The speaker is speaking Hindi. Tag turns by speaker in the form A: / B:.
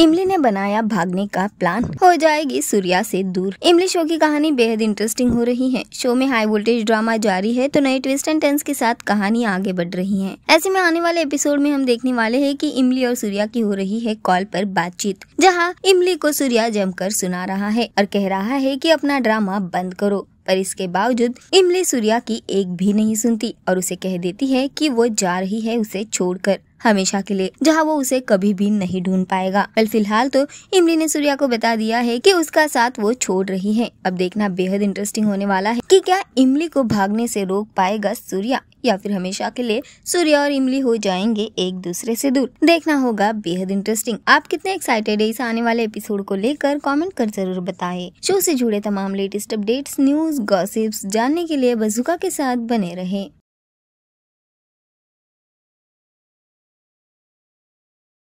A: इमली ने बनाया भागने का प्लान हो जाएगी सूर्या से दूर इमली शो की कहानी बेहद इंटरेस्टिंग हो रही है शो में हाई वोल्टेज ड्रामा जारी है तो नए ट्विस्ट एंड टेंस के साथ कहानी आगे बढ़ रही है ऐसे में आने वाले एपिसोड में हम देखने वाले है की इमली और सूर्या की हो रही है कॉल पर बातचीत जहाँ इमली को सूर्या जमकर सुना रहा है और कह रहा है की अपना ड्रामा बंद करो पर इसके बावजूद इमली सूर्या की एक भी नहीं सुनती और उसे कह देती है कि वो जा रही है उसे छोड़कर हमेशा के लिए जहाँ वो उसे कभी भी नहीं ढूंढ पाएगा पर फिलहाल तो इमली ने सूर्या को बता दिया है कि उसका साथ वो छोड़ रही है अब देखना बेहद इंटरेस्टिंग होने वाला है कि क्या इमली को भागने से रोक पाएगा सूर्या या फिर हमेशा के लिए सूर्य और इमली हो जाएंगे एक दूसरे से दूर देखना होगा बेहद इंटरेस्टिंग आप कितने एक्साइटेड है इस आने वाले एपिसोड को लेकर कमेंट कर जरूर बताएं शो से जुड़े तमाम लेटेस्ट अपडेट्स न्यूज गॉसिप्स जानने के लिए बजुका के साथ बने रहें